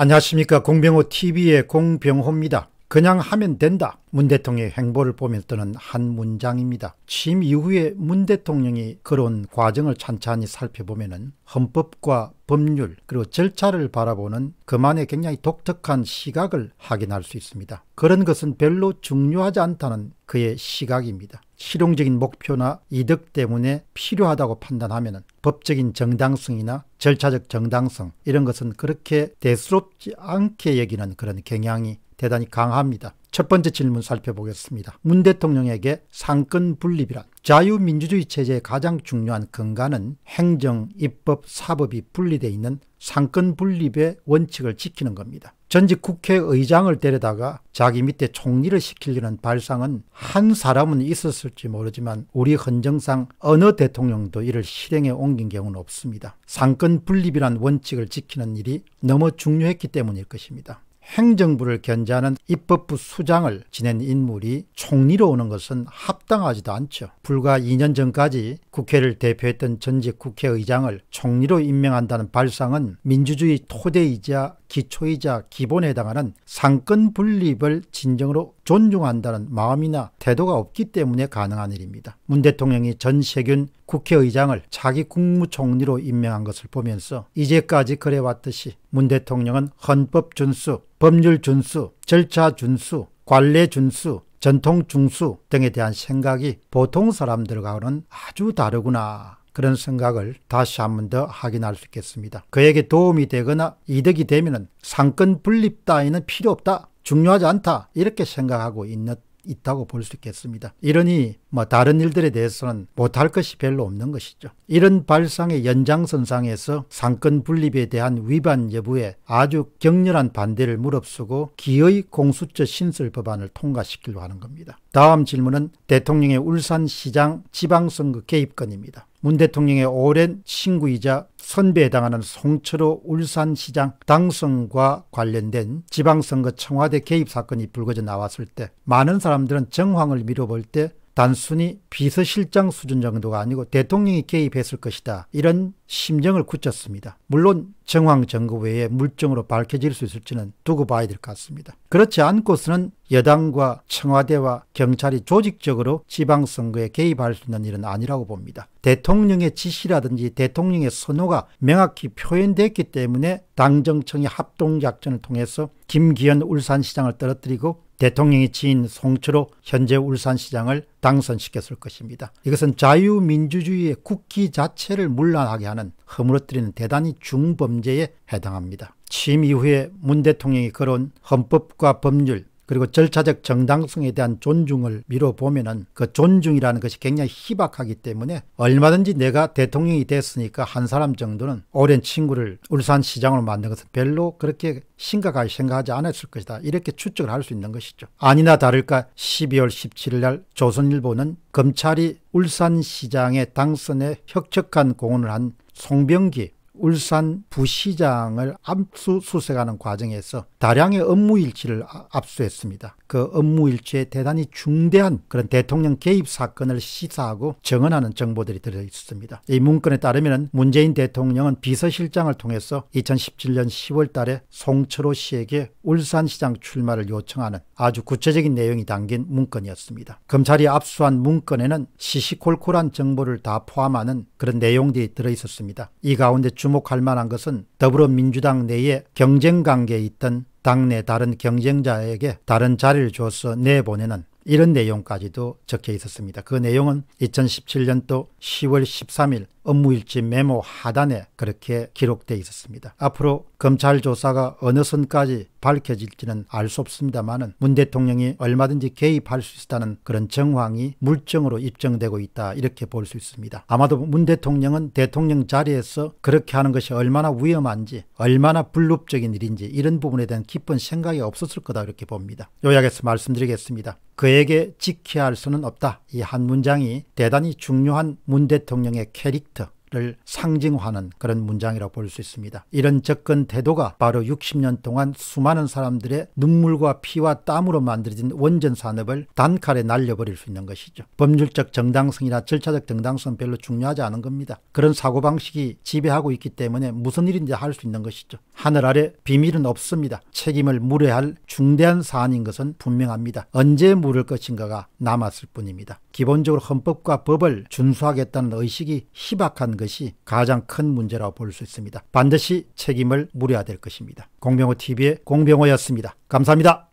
안녕하십니까 공병호 TV의 공병호입니다. 그냥 하면 된다. 문 대통령의 행보를 보며 뜨는 한 문장입니다. 취임 이후에 문 대통령이 그런 과정을 찬찬히 살펴보면 은 헌법과 법률 그리고 절차를 바라보는 그만의 굉장히 독특한 시각을 확인할 수 있습니다. 그런 것은 별로 중요하지 않다는 그의 시각입니다. 실용적인 목표나 이득 때문에 필요하다고 판단하면 법적인 정당성이나 절차적 정당성 이런 것은 그렇게 대수롭지 않게 여기는 그런 경향이 대단히 강합니다. 첫 번째 질문 살펴보겠습니다. 문 대통령에게 상권 분립이란 자유민주주의 체제의 가장 중요한 근간은 행정, 입법, 사법이 분리되어 있는 상권 분립의 원칙을 지키는 겁니다. 전직 국회의장을 데려다가 자기 밑에 총리를 시키려는 발상은 한 사람은 있었을지 모르지만 우리 헌정상 어느 대통령도 이를 실행에 옮긴 경우는 없습니다. 상권 분립이란 원칙을 지키는 일이 너무 중요했기 때문일 것입니다. 행정부를 견제하는 입법부 수장을 지낸 인물이 총리로 오는 것은 합당하지도 않죠. 불과 2년 전까지 국회를 대표했던 전직 국회의장을 총리로 임명한다는 발상은 민주주의 토대이자 기초이자 기본에 해당하는 상권 분립을 진정으로 존중한다는 마음이나 태도가 없기 때문에 가능한 일입니다. 문 대통령이 전세균 국회의장을 자기 국무총리로 임명한 것을 보면서 이제까지 그래왔듯이 문 대통령은 헌법 준수, 법률 준수, 절차 준수, 관례 준수, 전통 중수 등에 대한 생각이 보통 사람들과는 아주 다르구나 그런 생각을 다시 한 번 더 확인할 수 있겠습니다. 그에게 도움이 되거나 이득이 되면 상권 분립 따위는 필요 없다. 중요하지 않다. 이렇게 생각하고 있는 있다고 볼 수 있겠습니다. 이러니 뭐 다른 일들에 대해서는 못할 것이 별로 없는 것이죠. 이런 발상의 연장선상에서 상권 분립에 대한 위반 여부에 아주 격렬한 반대를 무릅쓰고 기의 공수처 신설 법안을 통과시키려 하는 겁니다. 다음 질문은 대통령의 울산시장 지방선거 개입건입니다. 문 대통령의 오랜 친구이자 선배에 해당하는 송철호 울산시장 당선과 관련된 지방선거 청와대 개입 사건이 불거져 나왔을 때 많은 사람들은 정황을 미뤄볼 때 단순히 비서실장 수준 정도가 아니고 대통령이 개입했을 것이다. 이런 심정을 굳혔습니다. 물론 정황정거 외에 물증으로 밝혀질 수 있을지는 두고 봐야 될 것 같습니다. 그렇지 않고서는 여당과 청와대와 경찰이 조직적으로 지방선거에 개입할 수 있는 일은 아니라고 봅니다. 대통령의 지시라든지 대통령의 선호가 명확히 표현됐기 때문에 당정청이 합동작전을 통해서 김기현 울산시장을 떨어뜨리고 대통령이 지인 송추로 현재 울산시장을 당선시켰을 것입니다. 이것은 자유민주주의의 국기 자체를 물란하게 하는 허물어뜨리는 대단히 중범죄에 해당합니다. 취임 이후에 문 대통령이 걸어 헌법과 법률, 그리고 절차적 정당성에 대한 존중을 미뤄 보면은 그 존중이라는 것이 굉장히 희박하기 때문에 얼마든지 내가 대통령이 됐으니까 한 사람 정도는 오랜 친구를 울산시장으로 만든 것은 별로 그렇게 심각하게 생각하지 않았을 것이다. 이렇게 추측을 할 수 있는 것이죠. 아니나 다를까 12월 17일 날 조선일보는 검찰이 울산시장의 당선에 혁혁한 공헌을 한 송병기 울산 부시장을 압수수색하는 과정에서 다량의 업무일치를 아, 압수했습니다. 그 업무일치에 대단히 중대한 그런 대통령 개입 사건을 시사하고 증언하는 정보들이 들어있습니다. 이 문건에 따르면 문재인 대통령은 비서실장을 통해서 2017년 10월 달에 송철호 씨에게 울산시장 출마를 요청하는 아주 구체적인 내용이 담긴 문건이었습니다. 검찰이 압수한 문건에는 시시콜콜한 정보를 다 포함하는 그런 내용들이 들어있었습니다. 이 가운데 중 주목할 만한 것은 더불어민주당 내에 경쟁 관계에 있던 당내 다른 경쟁자에게 다른 자리를 줘서 내보내는 이런 내용까지도 적혀 있었습니다. 그 내용은 2017년도 10월 13일 업무일지 메모 하단에 그렇게 기록되어 있었습니다. 앞으로 검찰 조사가 어느 선까지 밝혀질지는 알 수 없습니다만 문 대통령이 얼마든지 개입할 수 있다는 그런 정황이 물증으로 입증되고 있다 이렇게 볼 수 있습니다. 아마도 문 대통령은 대통령 자리에서 그렇게 하는 것이 얼마나 위험한지 얼마나 불법적인 일인지 이런 부분에 대한 깊은 생각이 없었을 거다 이렇게 봅니다. 요약해서 말씀드리겠습니다. 그에게 지켜야 할 수는 없다. 이 한 문장이 대단히 중요한 문 대통령의 캐릭터 를 상징화하는 그런 문장이라고 볼 수 있습니다. 이런 접근 태도가 바로 60년 동안 수많은 사람들의 눈물과 피와 땀으로 만들어진 원전 산업을 단칼에 날려버릴 수 있는 것이죠. 법률적 정당성이나 절차적 정당성 별로 중요하지 않은 겁니다. 그런 사고방식이 지배하고 있기 때문에 무슨 일인지 할 수 있는 것이죠. 하늘 아래 비밀은 없습니다. 책임을 물어야 할 중대한 사안인 것은 분명합니다. 언제 물을 것인가가 남았을 뿐입니다. 기본적으로 헌법과 법을 준수하겠다는 의식이 희박한 것이 가장 큰 문제라고 볼 수 있습니다. 반드시 책임을 물어야 될 것입니다. 공병호 TV의 공병호였습니다. 감사합니다.